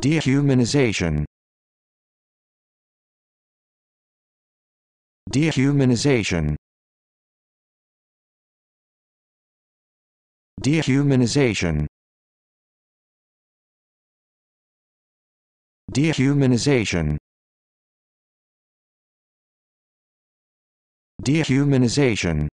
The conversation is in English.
Dehumanization Dehumanization Dehumanization Dehumanization Dehumanization